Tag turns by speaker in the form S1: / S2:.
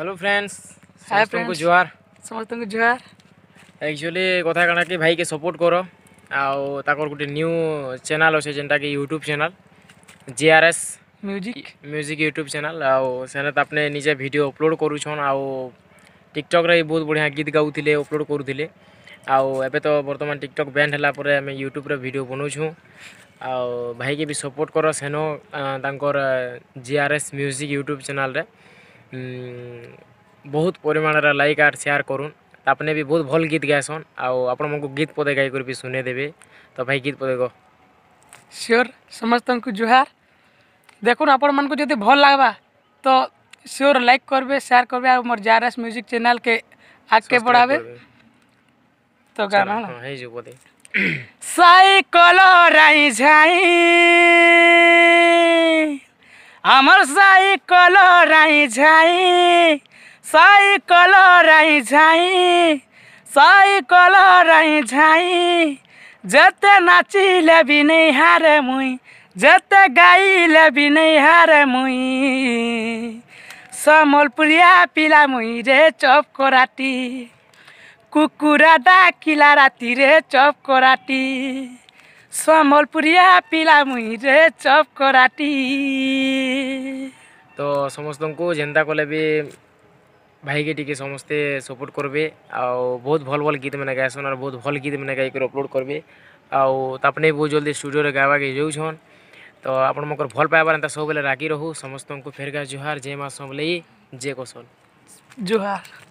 S1: hello friends হ্যাঁ friends জুয়ার
S2: সমস্ত জুয়ার
S1: একচুয়ালি কথা কানা কি ভাইকে সপোর্ট কর আও তাকর গোটে নিউ চ্যানেল আছে যেটা কি YouTube channel GRS music music YouTube channel आउ सेने आपने निजे भिड अपलोड करुछन आउ टिकटक रे बहुत बढ़िया गीत गाउले अपलोड करुले आउ एबे तो बर्तमान टिकटक बैंड हला परे हमें यूट्यूब रे भिड बनाऊँ आउ भाई के भी सपोर्ट कर सेनो तांकर जीआरएस म्यूजिक यूट्यूब चैनल रे ବହୁତ ପରିମାଣରେ ଲାଇକ୍ ଆର୍ ସେୟାର୍ କରୁନ୍ ତାପରେ ବି ବହୁତ ଭଲ ଗୀତ ଗାଏସନ୍ ଆଉ ଆପଣମାନଙ୍କୁ ଗୀତ ପଦେ ଗାଇକରି ବି ଶୁଣେଇ ଦେବେ ତ ଭାଇ ଗୀତ ପଦେ ଗ ସିଓର୍
S2: ସମସ୍ତଙ୍କୁ ଜୁହାର ଦେଖୁନ୍ ଆପଣମାନଙ୍କୁ ଯଦି ଭଲ ଲାଗ୍ବା ତ ସିଓର୍ ଲାଇକ୍ କରିବେ ସେୟାର୍ କରିବେ ଆଉ ମୋର ଜାରଏସ୍ ମ୍ୟୁଜିକ୍ ଚ୍ୟାନେଲ୍କେ ଆଗକେ ବଢ଼ାବେ ତ ଗାନା ହେଇଯିବ ବୋଧେ ସାଇକଲ ରାଇ ଝାଇ
S3: আমার সাইকল রাই ঝাই সাইকল রাই ঝাই সাইকল রাই ঝাই যেতে নাচিলে নেই হারে মুই যেতে গাইলে নেই হারে মুই সমলপুরিয়া পিলা মুই রে চপ করাটি কুকুরা ডাকিলা রাতিরে চপ করাটি ସମ୍ବଲପୁରିଆ ପିଲା ମୁହିଁରେ ଚପ୍ କରାଟି
S1: ତ ସମସ୍ତଙ୍କୁ ଯେନ୍ତା କଲେ ବି ଭାଇକେ ଟିକେ ସମସ୍ତେ ସପୋର୍ଟ କରିବେ ଆଉ ବହୁତ ଭଲ ଭଲ ଗୀତମାନେ ଗାଏସନ୍ ଆର୍ ବହୁତ ଭଲ ଗୀତମାନେ ଗାଇକରି ଅପଲୋଡ଼ କରିବେ ଆଉ ତାପରେ ବହୁତ ଜଲ୍ଦି ଷ୍ଟୁଡ଼ିଓରେ ଗାଇବାକେ ଯାଉଛନ୍ ତ ଆପଣମାନଙ୍କର ଭଲ ପାଇବାର ଏନ୍ତା ସବୁବେଳେ ରାଗି ରହୁ ସମସ୍ତଙ୍କୁ ଫେରକା ଜୁହାର ଜୟ ମା ସମ୍ବଲେଇ ଜୟ କୌଶଲ
S2: ଜୁହାର